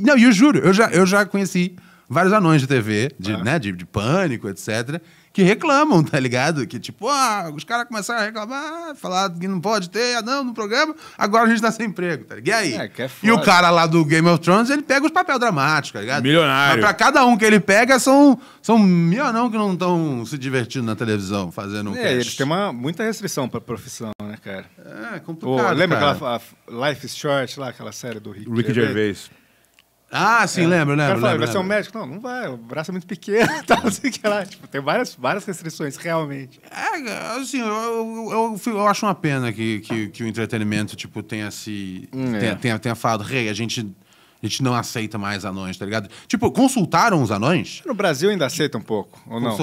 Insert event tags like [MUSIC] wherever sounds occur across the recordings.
Não, eu juro, eu já, eu já conheci vários anões de TV, de, ah. né, de, de, pânico, etc., que reclamam, tá ligado? Que tipo, ah, os caras começaram a reclamar, falar que não pode ter anão no programa, agora a gente tá sem emprego, tá ligado? E aí? É, é e o cara lá do Game of Thrones, ele pega os papéis dramáticos, tá ligado? Milionário. Mas pra cada um que ele pega, são, são mil anão que não estão se divertindo na televisão, fazendo É, eles têm uma, muita restrição pra profissão, né, cara? É, complicado, Pô, Lembra cara. aquela Life is Short lá, aquela série do Rick, Rick Gervais? Gervais. Ah, sim, é. lembro, lembro. O cara vai ser um médico? Não, não vai, o braço é muito pequeno [LAUGHS] tal, assim que lá. Tipo, tem várias, várias restrições, realmente. É, assim, eu, eu, eu, eu acho uma pena que, que, que, o entretenimento, tipo, tenha se... Hum, é. tenha, tenha, tenha falado, rei, hey, a gente... A gente não aceita mais anões, tá ligado? Tipo, consultaram os anões? No Brasil ainda aceita um pouco, ou não?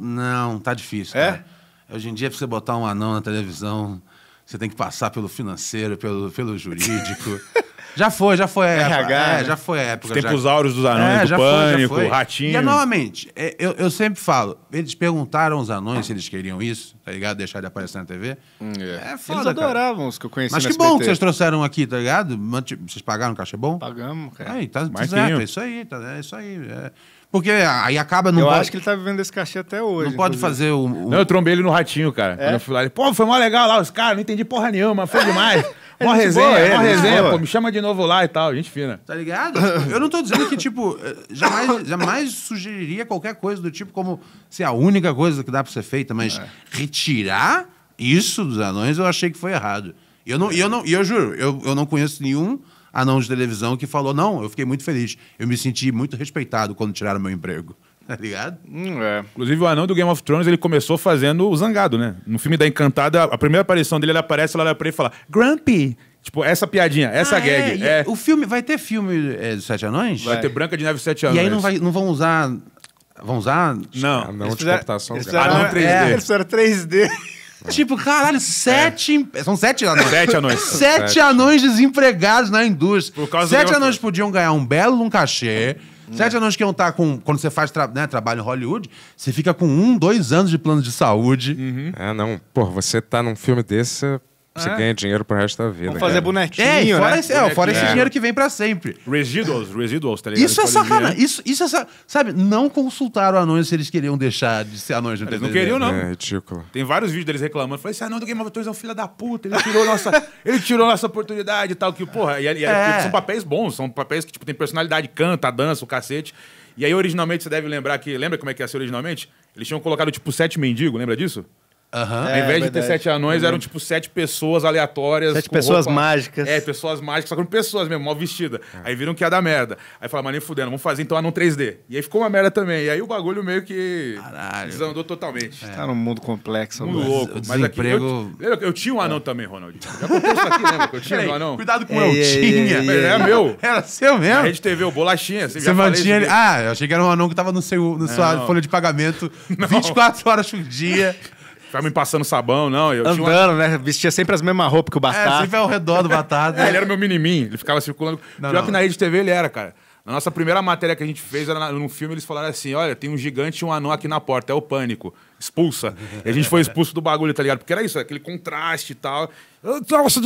Não, tá difícil, é? Cara. Hoje em dia, pra você botar um anão na televisão, você tem que passar pelo financeiro, pelo, pelo jurídico... [LAUGHS] Já foi, já foi RH, é, né? já foi época. Os tempos já... áureos dos anões, é, do pânico, foi, foi. ratinho. E, novamente, é, eu, eu sempre falo, eles perguntaram aos anões se eles queriam isso, tá ligado? Deixar de aparecer na TV. Hum, é. é foda, Eles adoravam os que eu conheci Mas que bom que vocês trouxeram aqui, tá ligado? Tipo, vocês pagaram o cachê bom? Pagamos, cara. Aí, tá, certo, é isso aí, tá, é isso aí. É. Porque aí acaba não. Eu pode... acho que ele tá vivendo esse cachê até hoje. Não pode fazer o, o, Não, eu trombei ele no ratinho, cara. É? Quando eu fui lá, ele, pô, foi mó legal lá, os caras, não entendi porra nenhuma, foi demais. [LAUGHS] É uma resenha, boa, é, uma resenha, pô, me chama de novo lá e tal, gente fina. Tá ligado? Eu não tô dizendo que, tipo, eh, jamais, jamais sugeriria qualquer coisa do tipo como ser a única coisa que dá pra ser feita, mas é. retirar isso dos anões eu achei que foi errado. E eu não, eu não, e eu juro, eu, eu não conheço nenhum anão de televisão que falou, não, eu fiquei muito feliz. Eu me senti muito respeitado quando tiraram meu emprego. [LAUGHS] tá ligado? Hum, é. Inclusive, o anão do Game of Thrones, ele começou fazendo o zangado, né? No filme da Encantada, a primeira aparição dele, ele aparece, ela olha pra ele e fala, Grumpy! Tipo, essa piadinha, essa ah, é, gag. É. É. O filme, vai ter filme é, dos Sete Anões? Vai, vai ter Branca de Neve Sete Anões. E aí não, vai, não vão usar... Vão usar... Não. Anão de fizeram, computação. anão 3D. É, eles fizeram 3D. [LAUGHS] Tipo, caralho, sete. É. São sete anões. Sete anões. [LAUGHS] sete, sete anões desempregados na indústria. sete anões podiam ganhar um belo um cachê. Sete é. anos que não estar tá com. Quando você faz tra né, trabalho em Hollywood, você fica com um, dois anos de plano de saúde. Uhum. Ah, não. Pô, você tá num filme desse, você é? ganha dinheiro pro resto da vida. Vamos fazer bonequinho, é, fora né? Esse, é, fora esse dinheiro que vem pra sempre. Residuals, residuals, tá ligado? Isso é sacana. Isso, isso é Sabe, não consultaram anões se eles queriam deixar de ser anões no Eles não queriam, não. É, é ridículo. Tem vários vídeos deles reclamando. Falei, esse assim, anão ah, do Game of Thrones é um filho da puta. Ele tirou nossa, [LAUGHS] ele tirou nossa oportunidade e tal. Que, porra, e, e, é. são papéis bons. São papéis que, tipo, tem personalidade, canta, dança, o cacete. E aí, originalmente, você deve lembrar que... Lembra como é que ia ser originalmente? Eles tinham colocado, tipo, sete mendigos, lembra disso? Aham. É, Ao invés de ter sete anões, eram uhum. tipo sete pessoas aleatórias. Sete com pessoas roupa- mágicas. É, pessoas mágicas, só que eram pessoas mesmo, mal vestidas. É. Aí viram que ia dar merda. Aí falaram, mas nem fudendo, vamos fazer então anão 3D. E aí ficou uma merda também. E aí o bagulho meio que Caralho. desandou totalmente. Tá num mundo complexo. Mundo mano. louco. Mas aqui. Eu, eu tinha um anão é. também, Ronald. Já aqui, lembra? Que eu tinha um anão. Cuidado com o Ei, eu tinha. é Era meu. Era seu mesmo? A gente teve o Bolachinha. Você já Você falei mantinha ele. Ah, eu achei que era um anão que tava no seu no sua folha de pagamento 24 [LAUGHS] horas por dia. [LAUGHS] Ficava me passando sabão, não. Eu Andando, uma... né? Vestia sempre as mesmas roupas que o Batata. É, sempre ao redor do Batata. [LAUGHS] é, ele era meu mini ele ficava circulando. Não, Pior não. que na rede TV ele era, cara a nossa primeira matéria que a gente fez, era num filme, eles falaram assim: olha, tem um gigante e um anão aqui na porta, é o pânico. Expulsa. E a gente foi expulso do bagulho, tá ligado? Porque era isso, aquele contraste e tal. Nossa,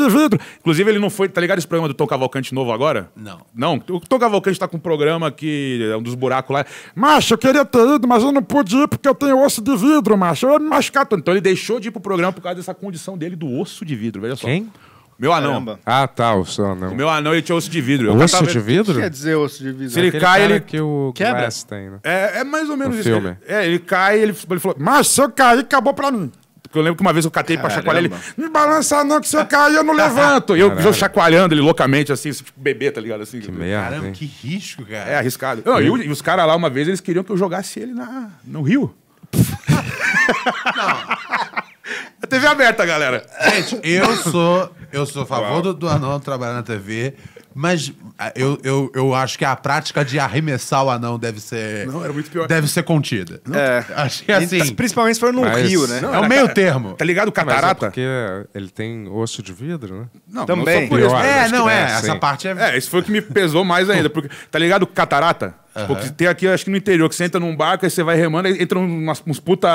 Inclusive, ele não foi, tá ligado esse programa do Tom Cavalcante novo agora? Não. Não, o Tom Cavalcante tá com um programa que é um dos buracos lá. Macho, eu queria ter ido, mas eu não pude ir porque eu tenho osso de vidro, macho. Eu ia me machucar Então ele deixou de ir pro programa por causa dessa condição dele do osso de vidro, veja só. Quem? Meu anão. Caramba. Ah, tá, o seu anão. O meu anão ele tinha osso de vidro. Eu osso de vidro? O que quer é dizer osso de vidro? Se ele Aquele cai, ele. que o quebra. tem, né? é, é mais ou menos no isso. Filme. Ele, é, ele cai ele, ele falou: Mas se eu cair, acabou pra mim. Porque eu lembro que uma vez eu catei Caramba. pra chacoalhar ele. Me balança não, que se eu cair, eu não levanto. E eu, eu, chacoalhando ele loucamente, assim, assim, tipo bebê, tá ligado? Assim, que tipo, merda. Caramba, hein? que risco, cara. É arriscado. Não, e, e os caras lá, uma vez, eles queriam que eu jogasse ele na, no rio. não. A TV é aberta, galera. Gente, eu sou, eu sou a favor do, do anão trabalhar na TV, mas ah, eu, eu, eu acho que a prática de arremessar o anão deve ser. Não, era muito pior. Deve ser contida. É. Acho que assim. E, então, principalmente se for no mas, Rio, né? Não, é o meio termo. Tá ligado catarata? Mas é porque ele tem osso de vidro, né? Não, também. Não é, não é. é essa parte é. É, isso foi o que me pesou mais ainda. Porque, tá ligado catarata? Uhum. Tipo, porque tem aqui, acho que no interior, que você entra num barco, aí você vai remando, e entra umas, uns puta.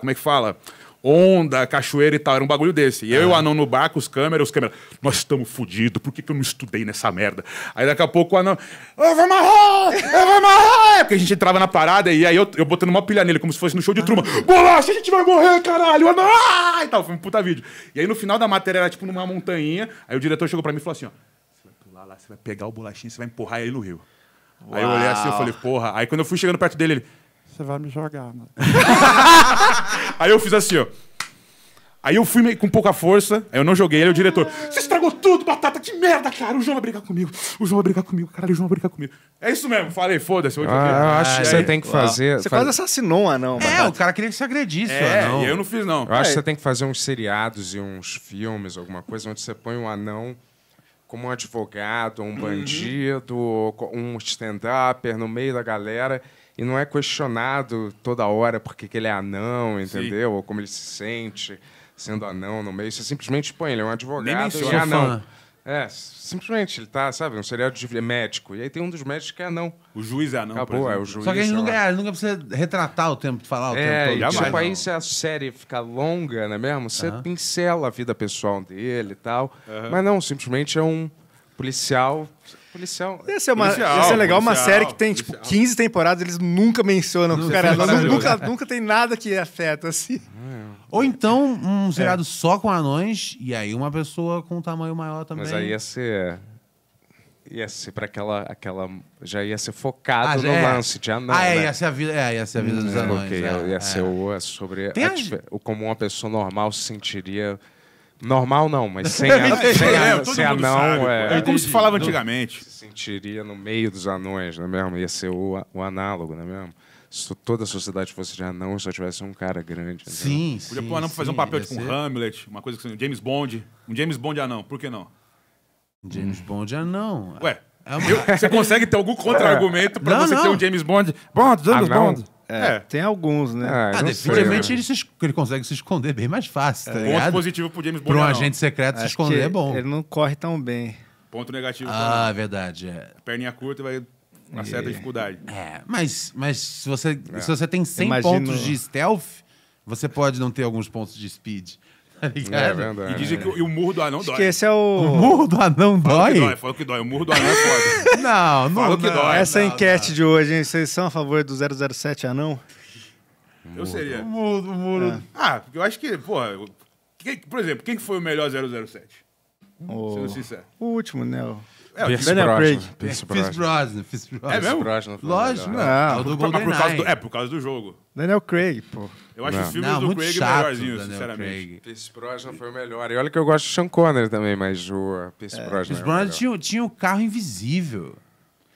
Como é que fala? onda, cachoeira e tal. Era um bagulho desse. E eu e o é. anão no bar com os câmeras, os câmeras, nós estamos fodidos, por que, que eu não estudei nessa merda? Aí daqui a pouco o anão, eu vou amarrar, eu vou amarrar! É porque a gente entrava na parada e aí eu, eu botando uma pilha nele, como se fosse no show de Truman. Ah. Bolacha, a gente vai morrer, caralho! Anão! Ah, e tal, foi um puta vídeo. E aí no final da matéria era tipo numa montanha, aí o diretor chegou pra mim e falou assim: ó, você vai pular lá, você vai pegar o bolachinho, você vai empurrar ele no rio. Uau. Aí eu olhei assim, eu falei, porra. Aí quando eu fui chegando perto dele, ele. Você vai me jogar, mano. [LAUGHS] aí eu fiz assim, ó. Aí eu fui com pouca força, aí eu não joguei, ele é o diretor. Você estragou tudo, batata, que merda, cara. O João vai brigar comigo. O João vai brigar comigo, caralho, o João vai brigar comigo. É isso mesmo, falei, foda-se. Ah, eu, acho que você tem que fazer. Você faz... quase assassinou um anão, mano. É, o cara queria que você agredisse é, anão. E eu não fiz, não. Eu é. acho que é. você tem que fazer uns seriados e uns filmes, alguma coisa, onde você põe um anão como um advogado, um uhum. bandido, uhum. um stand up no meio da galera e não é questionado toda hora porque ele é anão, entendeu? Sim. Ou como ele se sente sendo anão no meio. Você simplesmente põe, ele é um advogado e é anão. É, simplesmente ele tá, sabe, um seriado de médico. E aí tem um dos médicos que é anão. O juiz é anão. Acabou, é o juiz. Só que a gente é nunca, é, nunca precisa retratar o tempo, falar o é, tempo todo. E, tipo, né? aí se a série ficar longa, não é mesmo? Você pincela a vida pessoal dele e tal. Mas não, simplesmente é um policial policial. Ia ser, uma, policial, ia ser legal policial, uma série que tem, tipo, policial. tipo, 15 temporadas, eles nunca mencionam. cara, é nunca, nunca tem nada que afeta, assim. É. Ou então, um seriado é. só com anões, e aí uma pessoa com um tamanho maior também. Mas aí ia ser ia ser para aquela, aquela. Já ia ser focado ah, no é. lance de anão. Ah, é, né? ia ser a vida, é, ia ser a vida hum, dos anões. Okay. É, ia ser é. o, sobre a, a, o, como uma pessoa normal se sentiria Normal não, mas sem, [LAUGHS] a, é, sem, a, é, sem é, anão. Sabe, é, é como se falava antigamente. Se sentiria no meio dos anões, não é mesmo? Ia ser o, o análogo, não é mesmo? Se toda a sociedade fosse de anão, só tivesse um cara grande. Então. Sim, Podia pôr um anão pra fazer um papel tipo ser... um Hamlet, uma coisa que um James Bond. Um James Bond anão, por que não? James hum. Bond anão. Ué, é uma... eu, você consegue ter algum contra-argumento pra não, você não. ter um James Bond? Bond, James ah, Bond. É, é, Tem alguns, né? Ah, ah definitivamente né? ele, se, ele, consegue se esconder bem mais fácil, tá é. Ponto positivo pro James Bond. Pra um não. agente secreto Acho se esconder é bom. Ele não corre tão bem. Ponto negativo. Ah, também. verdade. É. Perninha curta vai uma certa dificuldade. É, mas, mas se, você, se é. você tem 100 Imagino... pontos de stealth, você pode não ter alguns pontos de speed. Tá é verdade. E dizem que o, e o murro do anão dói. que esse é o... O murro do anão dói? Fala que dói? dói, fala que dói. O murro do anão é foda. [LAUGHS] Não, não, Fala que não. dói. Essa é Não, enquete de hoje, hein? Vocês são a favor do 007 anão? Eu seria. O muro, o muro. É. Ah, eu acho que, porra. quem- por exemplo, quem foi o melhor 007? Sendo sincero. O último, né? o- é, é, Pierce Brosnan. Pierce Brosnan. Pierce Brosnan. É mesmo? Lógico, não. É né? Mas ah, então tá por causa do, é, por causa do jogo. Daniel Craig, pô. Eu acho os filmes Não, do muito Craig chato, melhorzinhos, Daniel sinceramente. Craig. Pierce Brosnan foi o melhor. E olha que eu gosto de Sean Connery também, mas o Pierce é. Brosnan. Os é o tinha um carro invisível.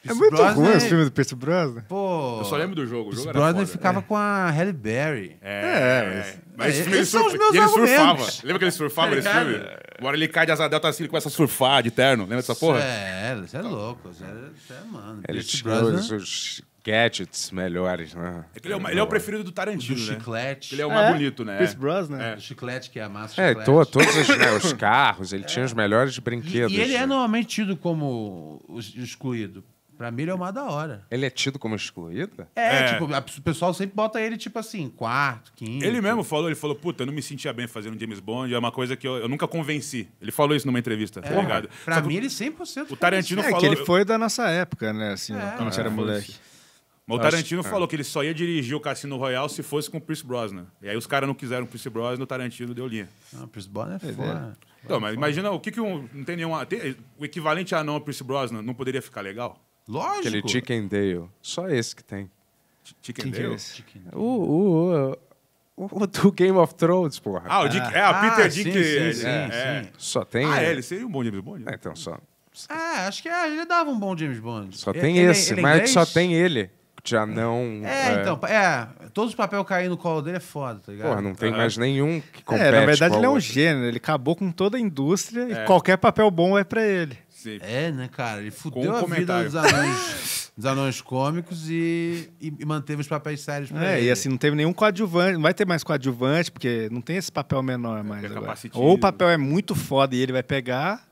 É muito Brosnan... ruim esse é- filme do Pierce Brosnan. Pô, eu só lembro do jogo. O jogo Brosnan ficava é. com a Halle Berry. É, é, é mas... É. mas são os meus ele surfava. Lembra que ele surfava nesse filme? Agora ele cai de asa delta assim, ele começa a surfar de terno. Lembra dessa porra? É, você é louco. Você é, mano. Ele tinha os gadgets melhores, né? Ele é, uma, ele é o preferido do Tarantino, do né? chiclete. Ele é o mais bonito, né? Pierce Brosnan. É. Do chiclete, que é a massa É, to, todos os, né, os carros. Ele [LAUGHS] tinha os melhores brinquedos. E, ele é né? normalmente tido como excluído Pra mim, ele é o mais da hora. Ele é tido como excluído? É, É. tipo, a- o pessoal sempre bota ele, tipo assim, quarto, quinto. Ele mesmo falou, ele falou, puta, eu não me sentia bem fazendo James Bond, é uma coisa que eu, eu nunca convenci. Ele falou isso numa entrevista, é, tá ligado? Pra Só que mim, ele 100% O Tarantino É, falou. que ele foi da nossa época, né? Assim, é. quando a era é, moleque. Mas o Tarantino falou que ele só ia dirigir o Cassino Royale se fosse com o Pierce Brosnan. E aí os caras não quiseram o Pierce Brosnan, o Tarantino deu linha. Não, Chris Brosnan é foda. Então, mas imagina o que, que um. Não tem nenhum. tem- o equivalente a não o Pierce Brosnan não poderia ficar legal? Lógico. Aquele Chicken Dale. Só esse que tem. É Chicken Dale? o, o, o, o, do Game of Thrones, porra. Ah, o Dick. Ah. É, o Peter ah, Dick. Sim, é sim, sim, é. sim, é. Só tem. Ah, é, ele seria um bom James Bond? É, então, só. Ah, acho que ele dava um bom James Bond. Só tem ele, esse, ele mas só tem ele já não. É, é, então, é. Todos os papéis caindo no colo dele é foda, tá ligado? Porra, não tem é. mais nenhum que compete. É, na verdade, ele é um outro. gênero, ele acabou com toda a indústria e qualquer papel bom é para ele. É, né, cara? Ele fudeu a vida dos anões, dos anões cômicos e, e, e, manteve os papéis sérios pra é, ele. e assim, não teve nenhum coadjuvante. Não vai ter mais coadjuvante, porque não tem esse papel menor mais é agora. Ou o papel é muito foda e ele vai pegar,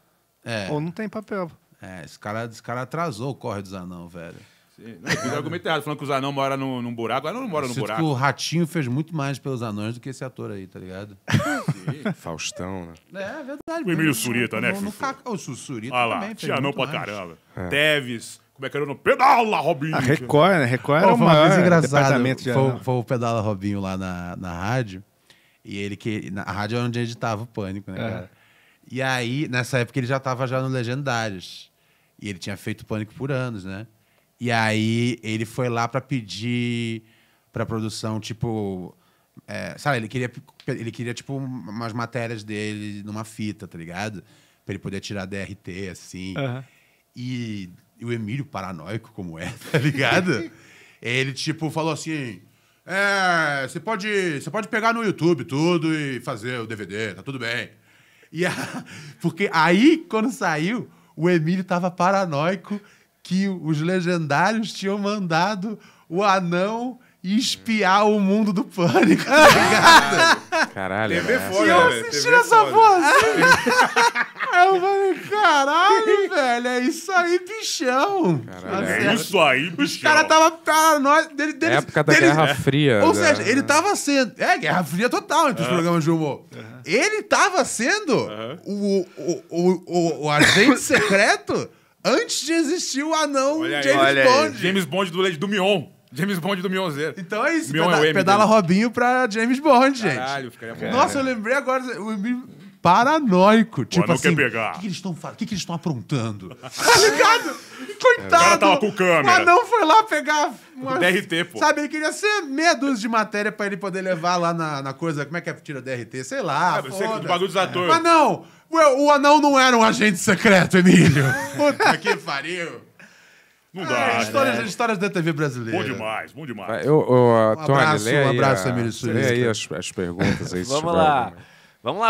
é. ou não tem papel. É, esse cara, esse cara atrasou o corre dos anões, velho. Não, o argumento errado, falando que os anões moram num, num buraco. Agora não mora num buraco. o Ratinho fez muito mais pelos anões do que esse ator aí, tá ligado? [LAUGHS] Faustão, né? É, é, verdade. O Emílio Surita, né, Cacau, o Surita ah lá, também. Tinha não pra caramba. É. Teves. Como é que era o nome? Pedala, Robinho! A Record, né? Record era uma vez engraçada. Foi, foi, o Pedala Robinho lá na, na rádio. E ele que. Na, a rádio era é onde editava o pânico, né, é. cara? E aí, nessa época, ele já tava já no Legendários. E ele tinha feito pânico por anos, né? E aí ele foi lá para pedir pra produção, tipo, é, sabe, ele queria, ele queria, tipo, umas matérias dele numa fita, tá ligado? Pra ele poder tirar DRT, assim. Uhum. E, e, o Emílio, paranoico como é, [LAUGHS] tá ligado? ele, tipo, falou assim... É, você pode, você pode pegar no YouTube tudo e fazer o DVD, tá tudo bem. E a, [LAUGHS] porque aí, quando saiu, o Emílio tava paranoico que os legendários tinham mandado o anão e espiar o mundo do pânico, tá ligado? [LAUGHS] Caralho, TV é foda, E eu assistindo essa porra assim. Aí eu falei, caralho, [LAUGHS] velho, é isso aí, bichão. Caralho, tá é isso aí, bichão. Os caras tava paranoicos. Dele, Época da deles, Guerra Fria. Ou seja, né? ele tava sendo. É, Guerra Fria total entre os programas de humor. Uhum. Ele tava sendo uhum. o, o, o, o, o agente secreto antes de existir o anão Olha James Bond. James Bond do, do Mion. James Bond do Mionzeiro. Então é isso. peda é o pedala dele. Robinho pra James Bond, gente. Caralho, ficaria Nossa, eu lembrei agora. O paranoico. Tipo assim, quer pegar. O que, que eles estão O que, que eles estão aprontando? [LAUGHS] tá ligado? Coitado. O tava com câmera. O anão foi lá pegar uma... DRT, pô. Sabe, ele queria ser meia dúzia de matéria pra ele poder levar lá na, na coisa... Como é que é? Tira DRT? Sei lá, é, foda. Você, bagulho dos atores. Mas não. O, o anão não era um agente secreto, Emílio. [LAUGHS] Puta que pariu. Não ah, dá. histórias, né? histórias da TV brasileira. Bom demais, bom demais. Eu, eu, um abraço, lê um abraço, a, Emílio Lê aí as, as perguntas aí. Vamos lá. Vamos lá